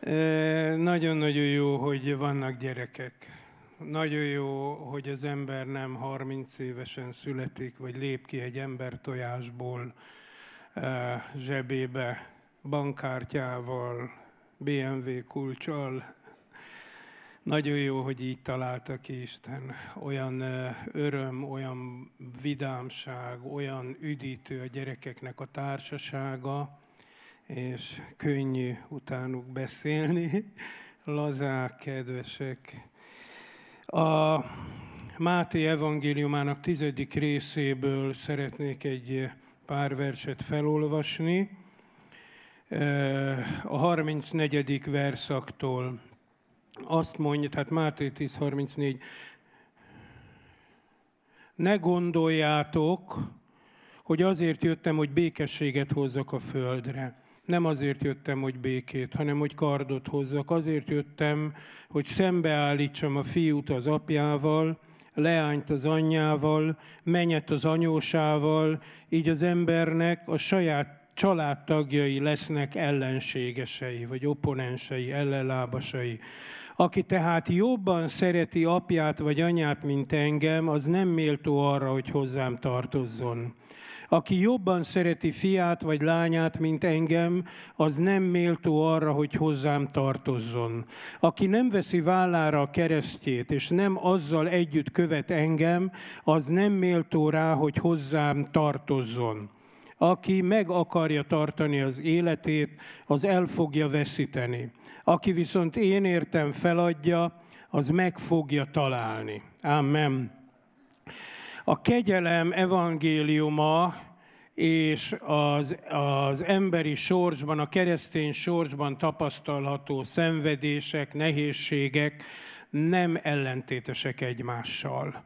Nagyon-nagyon jó, hogy vannak gyerekek. Nagyon jó, hogy az ember nem 30 évesen születik, vagy lép ki egy ember tojásból zsebébe, bankkártyával, BMW kulcsal. Nagyon jó, hogy így találta ki Isten. Olyan öröm, olyan vidámság, olyan üdítő a gyerekeknek a társasága és könnyű utánuk beszélni. Lazák, kedvesek. A Máté evangéliumának tizedik részéből szeretnék egy pár verset felolvasni. A 34. verszaktól azt mondja, tehát Máté 10.34, ne gondoljátok, hogy azért jöttem, hogy békességet hozzak a földre. Nem azért jöttem, hogy békét, hanem hogy kardot hozzak. Azért jöttem, hogy szembeállítsam a fiút az apjával, leányt az anyjával, menyet az anyósával, így az embernek a saját családtagjai lesznek ellenségesei, vagy opponensei, ellenlábasai. Aki tehát jobban szereti apját vagy anyát, mint engem, az nem méltó arra, hogy hozzám tartozzon. Aki jobban szereti fiát vagy lányát, mint engem, az nem méltó arra, hogy hozzám tartozzon. Aki nem veszi vállára a keresztjét, és nem azzal együtt követ engem, az nem méltó rá, hogy hozzám tartozzon. Aki meg akarja tartani az életét, az el fogja veszíteni. Aki viszont én értem feladja, az meg fogja találni. Amen. A kegyelem evangéliuma és az, az emberi sorsban, a keresztény sorsban tapasztalható szenvedések, nehézségek nem ellentétesek egymással.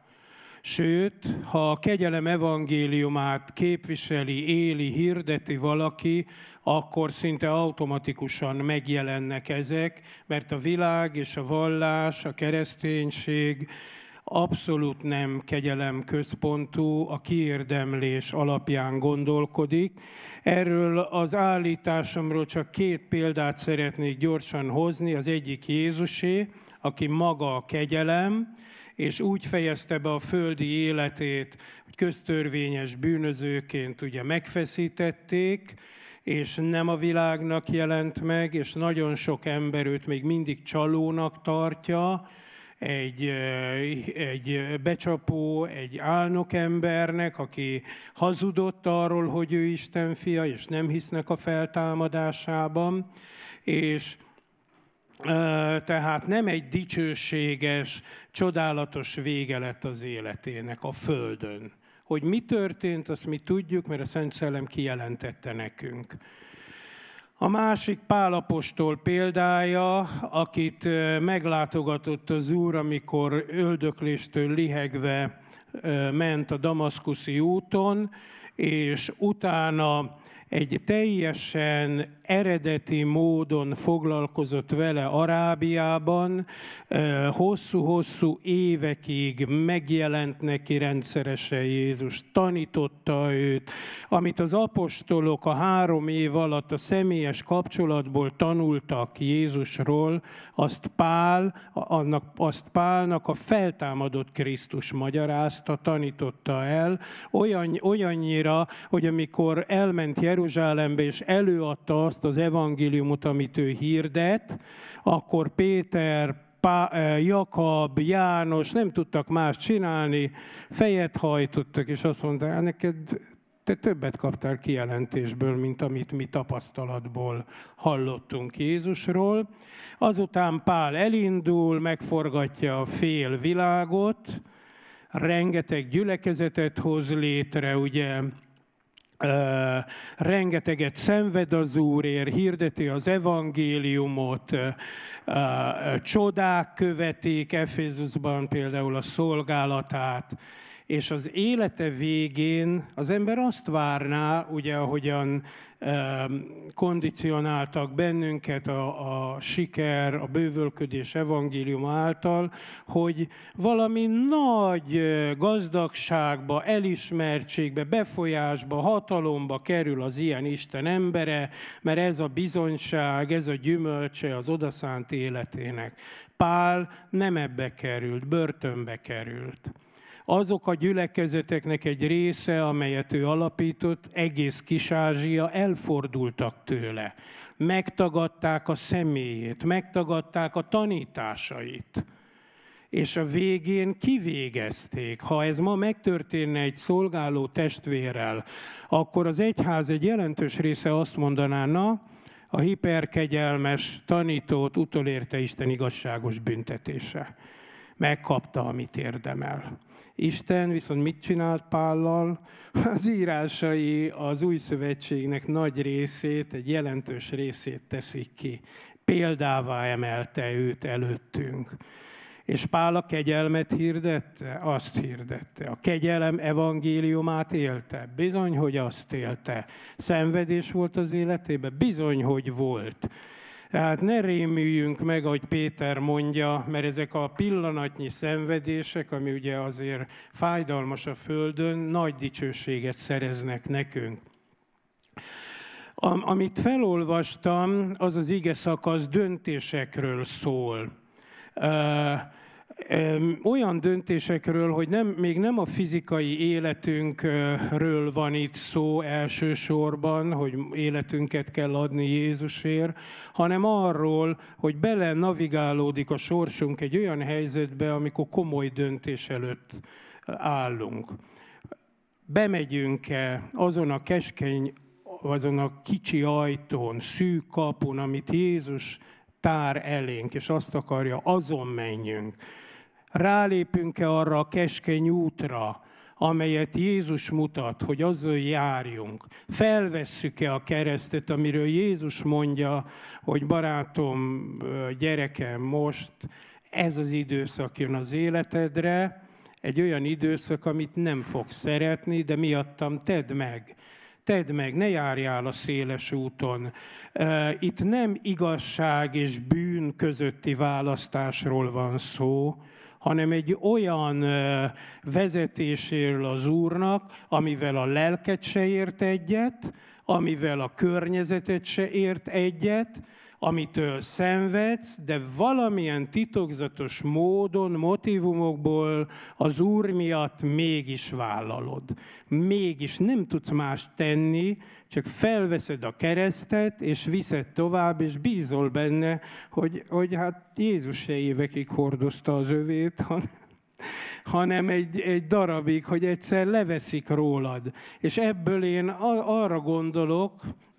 Sőt, ha a kegyelem evangéliumát képviseli, éli, hirdeti valaki, akkor szinte automatikusan megjelennek ezek, mert a világ és a vallás, a kereszténység abszolút nem kegyelem központú, a kiérdemlés alapján gondolkodik. Erről az állításomról csak két példát szeretnék gyorsan hozni. Az egyik Jézusé, aki maga a kegyelem, és úgy fejezte be a földi életét, hogy köztörvényes bűnözőként ugye megfeszítették, és nem a világnak jelent meg, és nagyon sok ember őt még mindig csalónak tartja, egy, egy becsapó, egy álnok embernek, aki hazudott arról, hogy ő Isten fia, és nem hisznek a feltámadásában, és tehát nem egy dicsőséges, csodálatos vége lett az életének a Földön. Hogy mi történt, azt mi tudjuk, mert a Szent Szellem kijelentette nekünk. A másik Pálapostól példája, akit meglátogatott az Úr, amikor öldökléstől lihegve ment a damaszkuszi úton, és utána egy teljesen eredeti módon foglalkozott vele Arábiában, hosszú-hosszú évekig megjelent neki rendszeresen Jézus, tanította őt, amit az apostolok a három év alatt a személyes kapcsolatból tanultak Jézusról, azt, Pál, annak, azt Pálnak a feltámadott Krisztus magyarázta, tanította el, olyan, olyannyira, hogy amikor elment Jeruzsálembe és előadta azt az evangéliumot, amit ő hirdet, akkor Péter, Pá, eh, Jakab, János nem tudtak más csinálni, fejet hajtottak, és azt mondta, hát neked te többet kaptál kijelentésből, mint amit mi tapasztalatból hallottunk Jézusról. Azután Pál elindul, megforgatja a fél világot, rengeteg gyülekezetet hoz létre, ugye rengeteget szenved az Úrért, hirdeti az evangéliumot, csodák követik Efézusban például a szolgálatát, és az élete végén az ember azt várná, ugye ahogyan kondicionáltak bennünket a, a siker, a bővölködés evangélium által, hogy valami nagy gazdagságba, elismertségbe, befolyásba, hatalomba kerül az ilyen Isten embere, mert ez a bizonyság, ez a gyümölcse az odaszánt életének. Pál nem ebbe került, börtönbe került azok a gyülekezeteknek egy része, amelyet ő alapított, egész Kis-Ázsia elfordultak tőle. Megtagadták a személyét, megtagadták a tanításait és a végén kivégezték. Ha ez ma megtörténne egy szolgáló testvérrel, akkor az egyház egy jelentős része azt mondaná, na, a hiperkegyelmes tanítót utolérte Isten igazságos büntetése megkapta, amit érdemel. Isten viszont mit csinált Pállal? Az írásai az új szövetségnek nagy részét, egy jelentős részét teszik ki. Példává emelte őt előttünk. És Pál a kegyelmet hirdette, azt hirdette. A kegyelem evangéliumát élte. Bizony, hogy azt élte. Szenvedés volt az életében? Bizony, hogy volt. Tehát ne rémüljünk meg, ahogy Péter mondja, mert ezek a pillanatnyi szenvedések, ami ugye azért fájdalmas a Földön, nagy dicsőséget szereznek nekünk. Amit felolvastam, az az ige szakasz döntésekről szól olyan döntésekről, hogy nem, még nem a fizikai életünkről van itt szó elsősorban, hogy életünket kell adni Jézusért, hanem arról, hogy bele navigálódik a sorsunk egy olyan helyzetbe, amikor komoly döntés előtt állunk. Bemegyünk-e azon a keskeny, azon a kicsi ajtón, szűk kapun, amit Jézus tár elénk, és azt akarja, azon menjünk Rálépünk-e arra a keskeny útra, amelyet Jézus mutat, hogy azon járjunk. Felvesszük-e a keresztet, amiről Jézus mondja, hogy barátom, gyerekem, most ez az időszak jön az életedre, egy olyan időszak, amit nem fogsz szeretni, de miattam tedd meg. Tedd meg, ne járjál a széles úton. Itt nem igazság és bűn közötti választásról van szó, hanem egy olyan vezetéséről az Úrnak, amivel a lelket se ért egyet, amivel a környezetet se ért egyet, amitől szenvedsz, de valamilyen titokzatos módon, motivumokból az Úr miatt mégis vállalod. Mégis nem tudsz más tenni, csak felveszed a keresztet, és viszed tovább, és bízol benne, hogy, hogy hát Jézus se évekig hordozta az övét, hanem hanem egy, egy darabig, hogy egyszer leveszik rólad. És ebből én arra gondolok,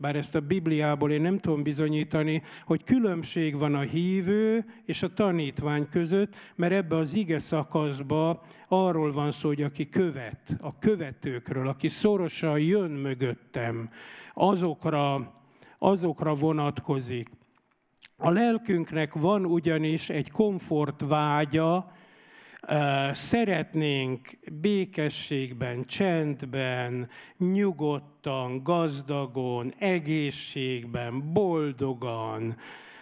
bár ezt a Bibliából én nem tudom bizonyítani, hogy különbség van a hívő és a tanítvány között, mert ebbe az ige szakaszba arról van szó, hogy aki követ, a követőkről, aki szorosan jön mögöttem, azokra, azokra vonatkozik. A lelkünknek van ugyanis egy vágya, Szeretnénk békességben, csendben, nyugodtan, gazdagon, egészségben, boldogan,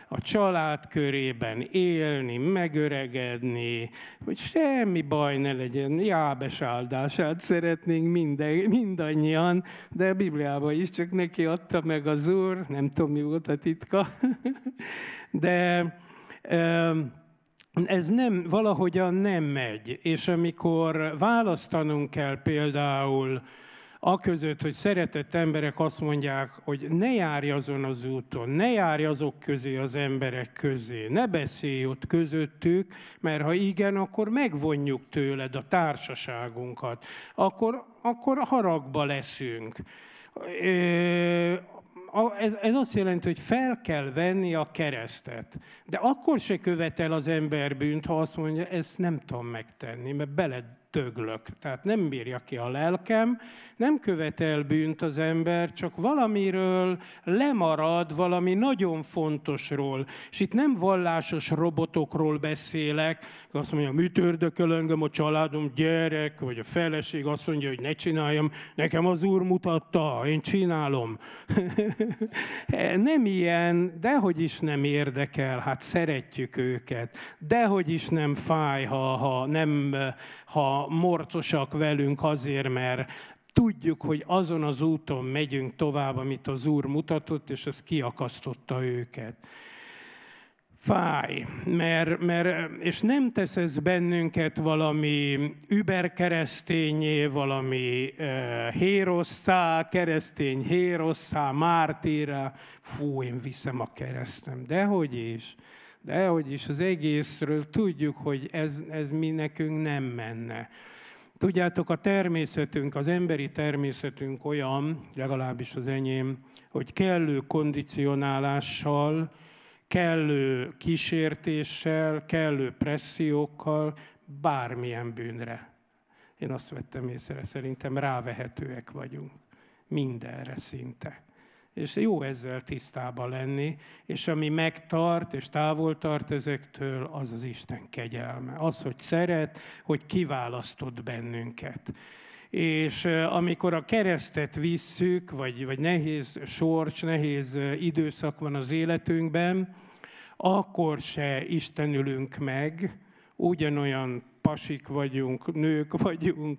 a család körében élni, megöregedni, hogy semmi baj ne legyen, Jábes áldását szeretnénk minden, mindannyian, de a Bibliában is csak neki adta meg az Úr, nem tudom mi volt a titka, de... Um, ez nem, valahogyan nem megy. És amikor választanunk kell például a között, hogy szeretett emberek azt mondják, hogy ne járj azon az úton, ne járj azok közé az emberek közé, ne beszélj ott közöttük, mert ha igen, akkor megvonjuk tőled a társaságunkat, akkor, akkor haragba leszünk ez, ez azt jelenti, hogy fel kell venni a keresztet. De akkor se követel az ember bűnt, ha azt mondja, ezt nem tudom megtenni, mert bele töglök. Tehát nem bírja ki a lelkem, nem követel bűnt az ember, csak valamiről lemarad valami nagyon fontosról. És itt nem vallásos robotokról beszélek, azt mondja, engem a családom, gyerek, vagy a feleség azt mondja, hogy ne csináljam, nekem az úr mutatta, én csinálom. nem ilyen, dehogy is nem érdekel, hát szeretjük őket, dehogy is nem fáj, ha, ha nem, ha morcosak velünk azért, mert tudjuk, hogy azon az úton megyünk tovább, amit az Úr mutatott, és ez kiakasztotta őket fáj, mert, mert, és nem tesz ez bennünket valami überkeresztényé, valami uh, hérosszá, keresztény hérosszá, mártírá. Fú, én viszem a keresztem, dehogy is de ahogy is az egészről tudjuk, hogy ez, ez mi nekünk nem menne. Tudjátok, a természetünk, az emberi természetünk olyan, legalábbis az enyém, hogy kellő kondicionálással, kellő kísértéssel, kellő pressziókkal bármilyen bűnre. Én azt vettem észre, szerintem rávehetőek vagyunk mindenre szinte és jó ezzel tisztában lenni, és ami megtart és távol tart ezektől, az az Isten kegyelme. Az, hogy szeret, hogy kiválasztott bennünket. És amikor a keresztet visszük, vagy, vagy nehéz sorcs, nehéz időszak van az életünkben, akkor se Isten ülünk meg, ugyanolyan pasik vagyunk, nők vagyunk,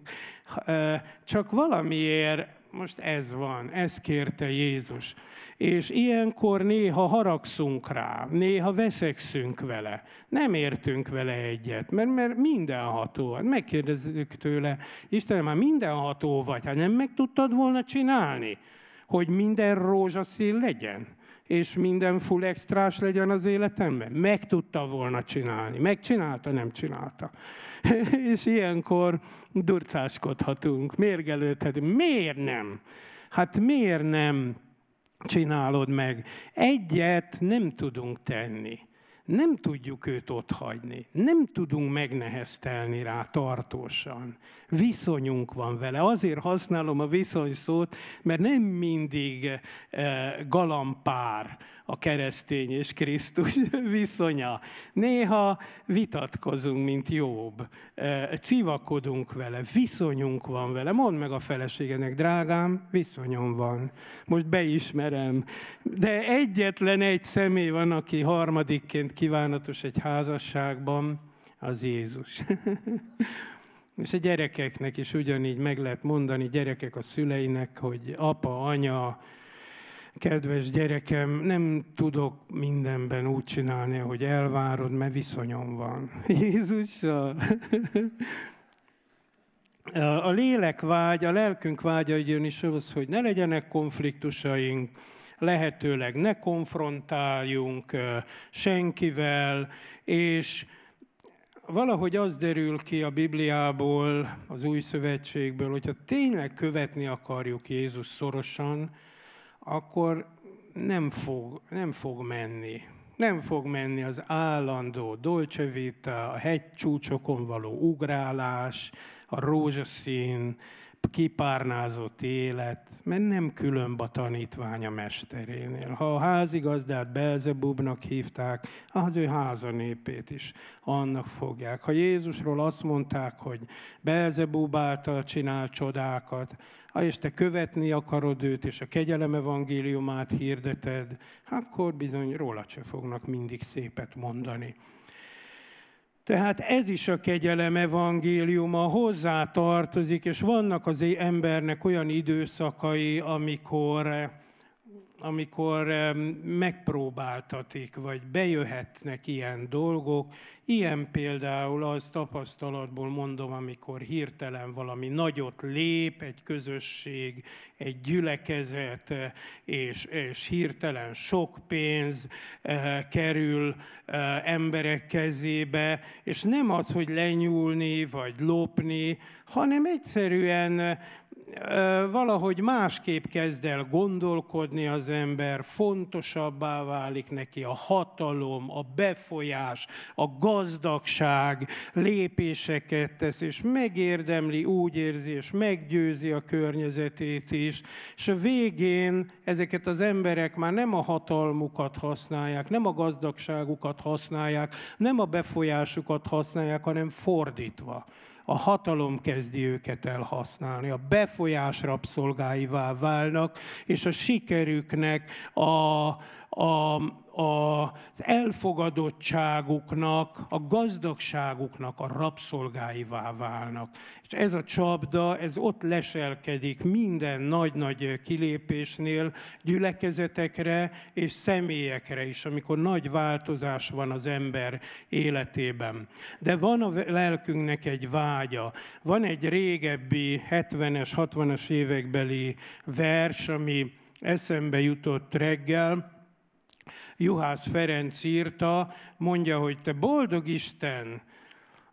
csak valamiért most ez van, ezt kérte Jézus. És ilyenkor néha haragszunk rá, néha veszekszünk vele, nem értünk vele egyet, mert, mert mindenható. Hát megkérdezzük tőle, Istenem, már mindenható vagy, hát nem meg tudtad volna csinálni, hogy minden rózsaszín legyen? és minden full extrás legyen az életemben? Meg tudta volna csinálni. Megcsinálta, nem csinálta. és ilyenkor durcáskodhatunk, mérgelődhetünk. Miért nem? Hát miért nem csinálod meg? Egyet nem tudunk tenni nem tudjuk őt ott hagyni, nem tudunk megneheztelni rá tartósan. Viszonyunk van vele. Azért használom a viszony szót, mert nem mindig eh, galampár a keresztény és Krisztus viszonya. Néha vitatkozunk, mint jobb. Civakodunk vele, viszonyunk van vele. Mondd meg a feleségenek, drágám, viszonyom van. Most beismerem. De egyetlen egy személy van, aki harmadikként kívánatos egy házasságban, az Jézus. És a gyerekeknek is ugyanígy meg lehet mondani, gyerekek a szüleinek, hogy apa, anya, kedves gyerekem, nem tudok mindenben úgy csinálni, hogy elvárod, mert viszonyom van. Jézussal. A lélek vágy, a lelkünk vágya ugyanis az, hogy ne legyenek konfliktusaink, lehetőleg ne konfrontáljunk senkivel, és valahogy az derül ki a Bibliából, az Új Szövetségből, hogyha tényleg követni akarjuk Jézus szorosan, akkor nem fog, nem fog menni. Nem fog menni az állandó dolce vita, a hegycsúcsokon való ugrálás, a rózsaszín kipárnázott élet, mert nem különb a tanítvány a mesterénél. Ha a házigazdát Belzebubnak hívták, az ő házanépét is annak fogják. Ha Jézusról azt mondták, hogy Belzebub által csinál csodákat, ha és te követni akarod őt, és a kegyelem evangéliumát hirdeted, akkor bizony róla se fognak mindig szépet mondani. Tehát ez is a kegyelem evangéliuma hozzá tartozik, és vannak az embernek olyan időszakai, amikor amikor megpróbáltatik, vagy bejöhetnek ilyen dolgok. Ilyen például az tapasztalatból mondom, amikor hirtelen valami nagyot lép, egy közösség, egy gyülekezet, eh, és, és hirtelen sok pénz eh, kerül eh, emberek kezébe, és nem az, hogy lenyúlni, vagy lopni, hanem egyszerűen valahogy másképp kezd el gondolkodni az ember, fontosabbá válik neki a hatalom, a befolyás, a gazdagság, lépéseket tesz, és megérdemli, úgy érzi, és meggyőzi a környezetét is. És a végén ezeket az emberek már nem a hatalmukat használják, nem a gazdagságukat használják, nem a befolyásukat használják, hanem fordítva a hatalom kezdi őket elhasználni. A befolyás rabszolgáivá válnak, és a sikerüknek a, a, a, az elfogadottságuknak, a gazdagságuknak a rabszolgáivá válnak. És ez a csapda, ez ott leselkedik minden nagy-nagy kilépésnél, gyülekezetekre és személyekre is, amikor nagy változás van az ember életében. De van a lelkünknek egy vágya, van egy régebbi 70-es, 60-as évekbeli vers, ami eszembe jutott reggel, Juhász Ferenc írta, mondja, hogy te boldog Isten,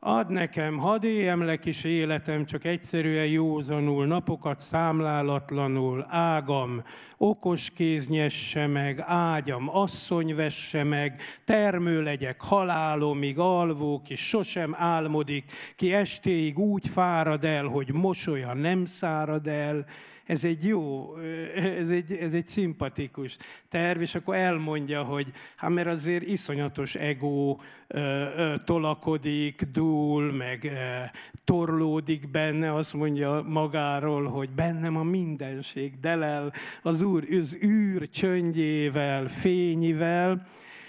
ad nekem, hadd éljem le kis életem, csak egyszerűen józanul, napokat számlálatlanul, ágam, okos kéz nyesse meg, ágyam, asszony vesse meg, termő legyek halálomig, alvó, ki sosem álmodik, ki estéig úgy fárad el, hogy mosolya nem szárad el, ez egy jó, ez egy, ez egy szimpatikus terv, és akkor elmondja, hogy hát mert azért iszonyatos ego tolakodik, dúl, meg torlódik benne, azt mondja magáról, hogy bennem a mindenség delel az Úr az űr csöndjével, fényivel,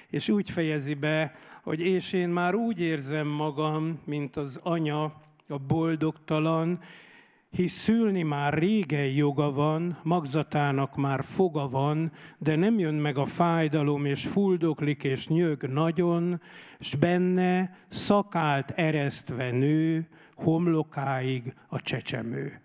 és úgy fejezi be, hogy és én már úgy érzem magam, mint az anya, a boldogtalan, hisz szülni már régen joga van, magzatának már foga van, de nem jön meg a fájdalom, és fuldoklik és nyög nagyon, s benne szakált eresztve nő, homlokáig a csecsemő.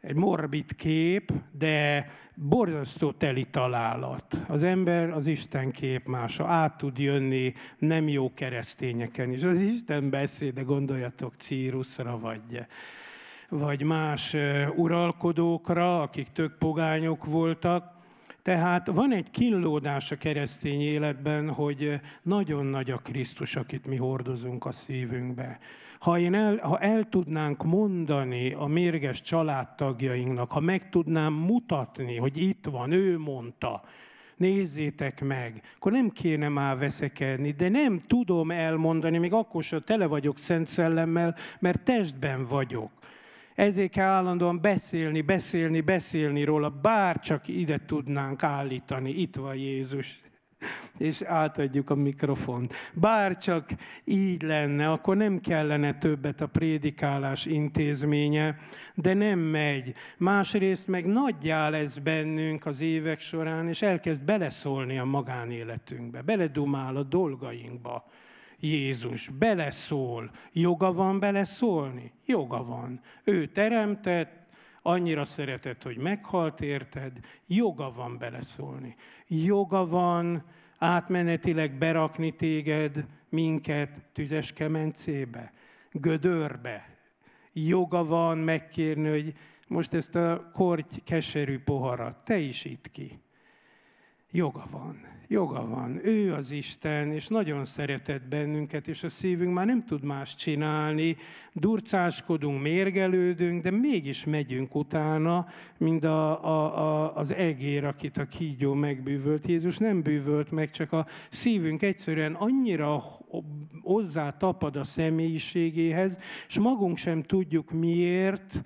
Egy morbid kép, de borzasztó teli találat. Az ember az Isten kép mása, át tud jönni nem jó keresztényeken is. Az Isten beszéde, gondoljatok Círuszra vagy vagy más uralkodókra, akik tök pogányok voltak. Tehát van egy kínlódás a keresztény életben, hogy nagyon nagy a Krisztus, akit mi hordozunk a szívünkbe. Ha, én el, ha el tudnánk mondani a mérges családtagjainknak, ha meg tudnám mutatni, hogy itt van, ő mondta, nézzétek meg, akkor nem kéne már veszekedni, de nem tudom elmondani, még akkor sem tele vagyok Szent Szellemmel, mert testben vagyok. Ezért kell állandóan beszélni, beszélni, beszélni róla, bár csak ide tudnánk állítani, itt van Jézus, és átadjuk a mikrofont. Bár csak így lenne, akkor nem kellene többet a prédikálás intézménye, de nem megy. Másrészt meg nagyjá lesz bennünk az évek során, és elkezd beleszólni a magánéletünkbe, beledumál a dolgainkba Jézus beleszól. Joga van beleszólni? Joga van. Ő teremtett, annyira szeretett, hogy meghalt, érted? Joga van beleszólni. Joga van átmenetileg berakni téged, minket tüzes kemencébe, gödörbe. Joga van megkérni, hogy most ezt a korty keserű poharat, te is itt ki joga van. Joga van. Ő az Isten, és nagyon szeretett bennünket, és a szívünk már nem tud más csinálni. Durcáskodunk, mérgelődünk, de mégis megyünk utána, mint a, a, a, az egér, akit a kígyó megbűvölt. Jézus nem bűvölt meg, csak a szívünk egyszerűen annyira hozzá tapad a személyiségéhez, és magunk sem tudjuk miért,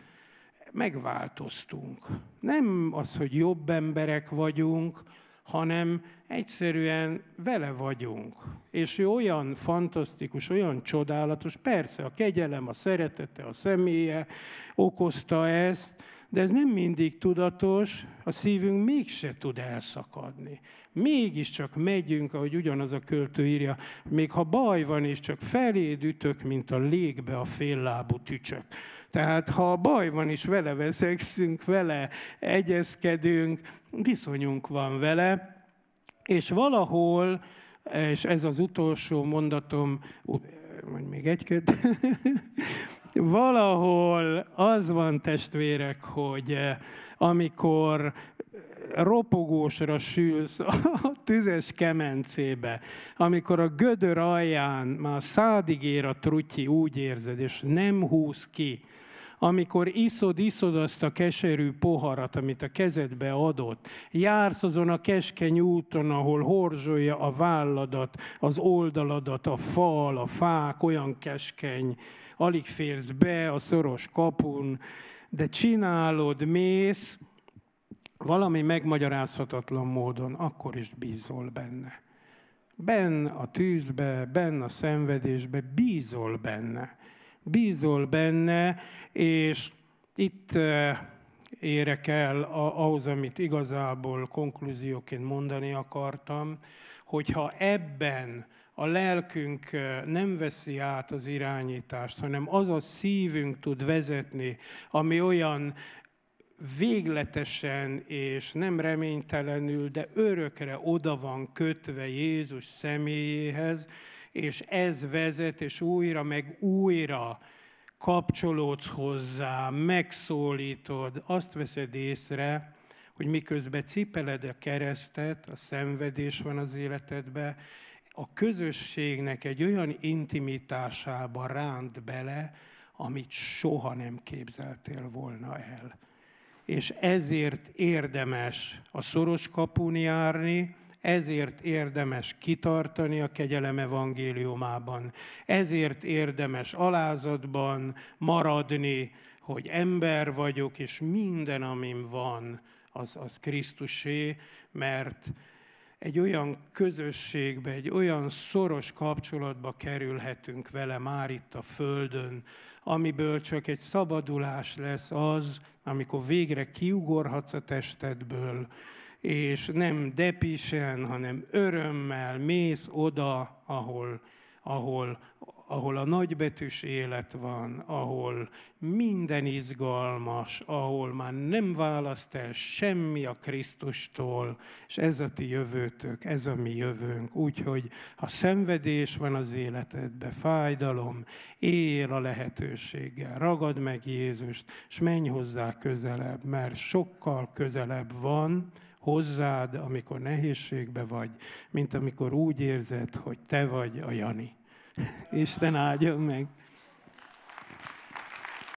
megváltoztunk. Nem az, hogy jobb emberek vagyunk, hanem egyszerűen vele vagyunk. És ő olyan fantasztikus, olyan csodálatos, persze a kegyelem, a szeretete, a személye okozta ezt, de ez nem mindig tudatos, a szívünk mégse tud elszakadni. Mégiscsak megyünk, ahogy ugyanaz a költő írja, még ha baj van, és csak feléd ütök, mint a légbe a féllábú tücsök. Tehát ha baj van, és vele veszekszünk, vele egyezkedünk, viszonyunk van vele, és valahol, és ez az utolsó mondatom, mondj még egy-két, valahol az van testvérek, hogy eh, amikor ropogósra sülsz a tüzes kemencébe, amikor a gödör alján már szádig ér a trutyi, úgy érzed, és nem húz ki, amikor iszod, iszod azt a keserű poharat, amit a kezedbe adott, jársz azon a keskeny úton, ahol horzsolja a válladat, az oldaladat, a fal, a fák, olyan keskeny, alig férsz be a szoros kapun, de csinálod, mész, valami megmagyarázhatatlan módon, akkor is bízol benne. Ben a tűzbe, ben a szenvedésbe, bízol benne bízol benne, és itt érek el ahhoz, amit igazából konklúzióként mondani akartam, hogyha ebben a lelkünk nem veszi át az irányítást, hanem az a szívünk tud vezetni, ami olyan végletesen és nem reménytelenül, de örökre oda van kötve Jézus személyéhez, és ez vezet, és újra meg újra kapcsolódsz hozzá, megszólítod, azt veszed észre, hogy miközben cipeled a keresztet, a szenvedés van az életedbe, a közösségnek egy olyan intimitásába ránt bele, amit soha nem képzeltél volna el. És ezért érdemes a szoros kapun járni, ezért érdemes kitartani a kegyelem evangéliumában, ezért érdemes alázatban maradni, hogy ember vagyok, és minden, amim van, az, az Krisztusé, mert egy olyan közösségbe, egy olyan szoros kapcsolatba kerülhetünk vele már itt a Földön, amiből csak egy szabadulás lesz az, amikor végre kiugorhatsz a testedből, és nem depisen, hanem örömmel mész oda, ahol, ahol, ahol a nagybetűs élet van, ahol minden izgalmas, ahol már nem választ el semmi a Krisztustól, és ez a ti jövőtök, ez a mi jövőnk. Úgyhogy ha szenvedés van az életedbe, fájdalom, él a lehetőséggel, ragad meg Jézust, és menj hozzá közelebb, mert sokkal közelebb van, hozzád, amikor nehézségbe vagy, mint amikor úgy érzed, hogy te vagy a Jani. Isten áldjon meg!